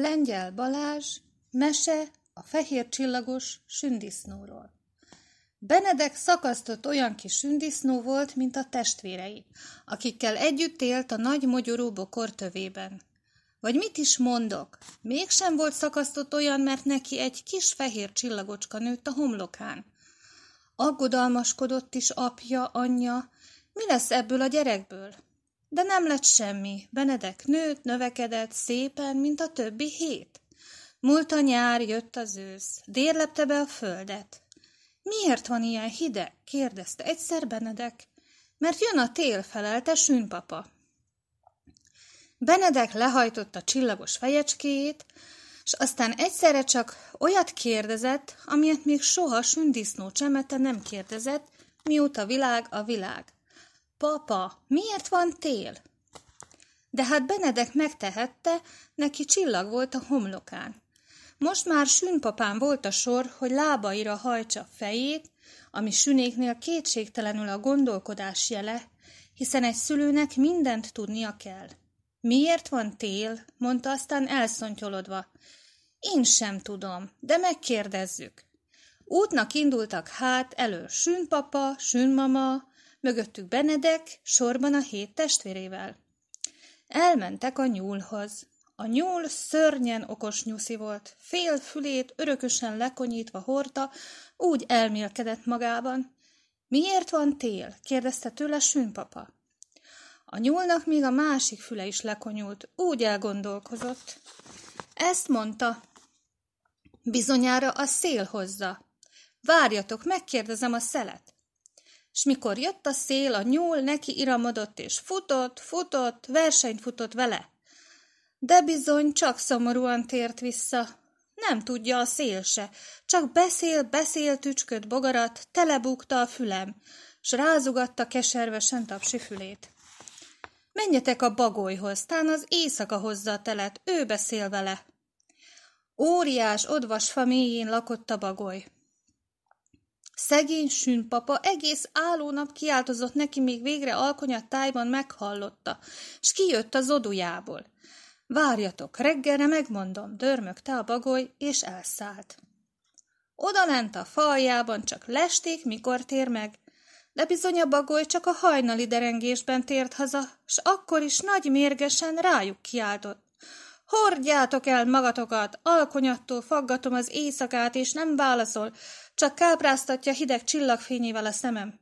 Lengyel Balázs, mese a fehér csillagos sündisznóról. Benedek szakasztott olyan kis sündisznó volt, mint a testvérei, akikkel együtt élt a nagy mogyorú bokor tövében. Vagy mit is mondok, mégsem volt szakasztott olyan, mert neki egy kis fehér csillagocska nőtt a homlokán. Aggodalmaskodott is apja, anyja, mi lesz ebből a gyerekből? De nem lett semmi. Benedek nőtt, növekedett szépen, mint a többi hét. Múlt a nyár, jött az ősz. Dérlepte be a földet. Miért van ilyen hideg? kérdezte egyszer Benedek. Mert jön a tél, felelte sűnpapa. Benedek lehajtotta csillagos fejecskét, s aztán egyszerre csak olyat kérdezett, amilyet még soha sündisznó csemete nem kérdezett, mióta világ a világ. Papa, miért van tél? De hát Benedek megtehette, neki csillag volt a homlokán. Most már sűnpapán volt a sor, hogy lábaira hajtsa fejét, ami sünéknél kétségtelenül a gondolkodás jele, hiszen egy szülőnek mindent tudnia kell. Miért van tél? mondta aztán elszontyolodva. Én sem tudom, de megkérdezzük. Útnak indultak hát elő sűnpapa, sűnmama, mögöttük Benedek, sorban a hét testvérével. Elmentek a nyúlhoz. A nyúl szörnyen okos nyuszi volt, fél fülét örökösen lekonyítva hordta, úgy elmélkedett magában. Miért van tél? kérdezte tőle sűnpapa. A nyúlnak még a másik füle is lekonyult, úgy elgondolkozott. Ezt mondta, bizonyára a szél hozza. Várjatok, megkérdezem a szelet. S mikor jött a szél, a nyúl neki iramodott és futott, futott, versenyt futott vele. De bizony csak szomorúan tért vissza. Nem tudja a szél se, csak beszél, beszél tücsköd bogarat, telebukta a fülem, s rázugatta keservesen tapsi fülét. Menjetek a bagolyhoz, tán az éjszaka hozza a telet, ő beszél vele. Óriás odvas mélyén lakott a bagoly. Szegény sűnpapa egész állónap kiáltozott neki, még végre alkonyat tájban meghallotta, s kijött az odujából. Várjatok, reggelre megmondom, dörmögte a bagoly, és elszállt. Oda lent a faljában, csak lesték, mikor tér meg. De bizony a bagoly csak a hajnali derengésben tért haza, s akkor is nagy mérgesen rájuk kiáltott. Hordjátok el magatokat, alkonyattól faggatom az éjszakát, és nem válaszol, csak kápráztatja hideg csillagfényével a szemem.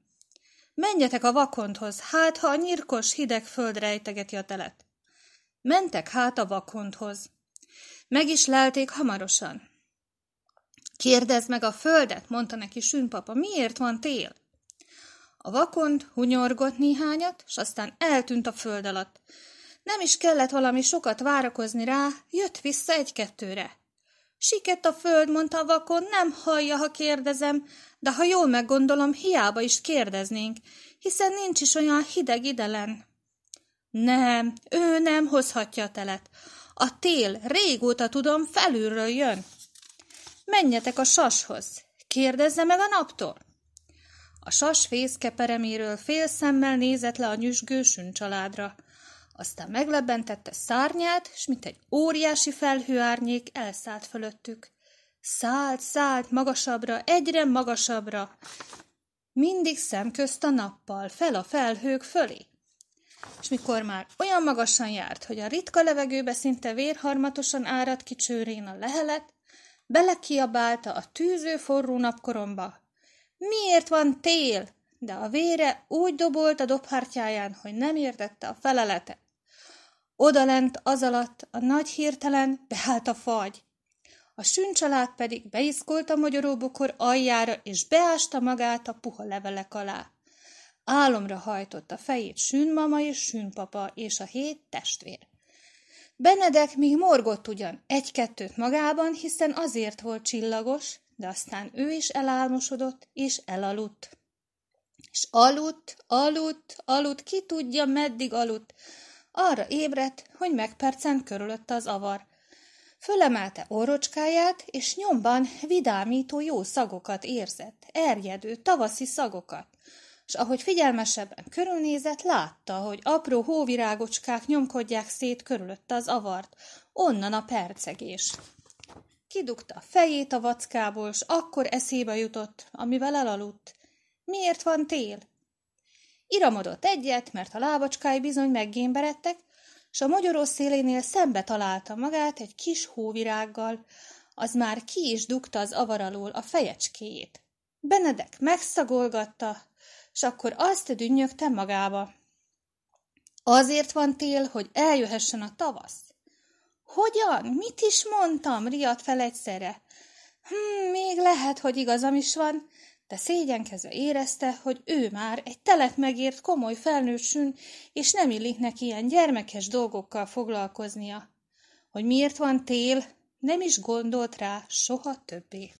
Menjetek a vakonthoz, hát ha a nyirkos hideg föld rejtegeti a telet. Mentek hát a vakonthoz. Meg is lelték hamarosan. Kérdezd meg a földet, mondta neki Sünpapa, miért van tél? A vakond hunyorgott néhányat, s aztán eltűnt a föld alatt. Nem is kellett valami sokat várakozni rá, jött vissza egy-kettőre. Siket a föld, mondta a vakon, nem hallja, ha kérdezem, de ha jól meggondolom, hiába is kérdeznénk, hiszen nincs is olyan hideg idelen. Nem, ő nem hozhatja a telet. A tél, régóta tudom, felülről jön. Menjetek a sashoz, kérdezze meg a naptól. A sas fészkepereméről félszemmel nézett le a nyüzsgő családra aztán meglebentette szárnyát, s mint egy óriási felhőárnyék elszállt fölöttük. Szállt, szállt magasabbra, egyre magasabbra, mindig szemközt a nappal, fel a felhők fölé. És mikor már olyan magasan járt, hogy a ritka levegőbe szinte vérharmatosan árad ki csőrén a lehelet, belekiabálta a tűző forró napkoromba. Miért van tél? De a vére úgy dobolt a dobhártyáján, hogy nem értette a feleletet. Odalent az alatt a nagy hirtelen beállt a fagy. A sűncsalád pedig beiszkolt a magyaróbokor aljára, és beásta magát a puha levelek alá. Álomra hajtotta fejét sűnmama és sűnpapa és a hét testvér. Benedek még morgott ugyan egy-kettőt magában, hiszen azért volt csillagos, de aztán ő is elálmosodott és elaludt. És aludt, aludt, aludt, ki tudja, meddig aludt, arra ébredt, hogy megpercent körülötte az avar. Fölemelte orrocskáját, és nyomban vidámító jó szagokat érzett, erjedő, tavaszi szagokat. És ahogy figyelmesebben körülnézett, látta, hogy apró hóvirágocskák nyomkodják szét körülötte az avart, onnan a percegés. Kidugta a fejét a vackából, s akkor eszébe jutott, amivel elaludt. Miért van tél? Iramodott egyet, mert a lábacskái bizony meggémberedtek, és a magyaros szélénél szembe találta magát egy kis hóvirággal, az már ki is dugta az avar alól a fejecskéjét. Benedek megszagolgatta, és akkor azt dünnyögte magába. Azért van tél, hogy eljöhessen a tavasz. Hogyan? Mit is mondtam? Riadt fel egyszerre. Hm, még lehet, hogy igazam is van, de szégyenkezve érezte, hogy ő már egy telet megért komoly felnősün, és nem illik neki ilyen gyermekes dolgokkal foglalkoznia. Hogy miért van tél, nem is gondolt rá soha többé.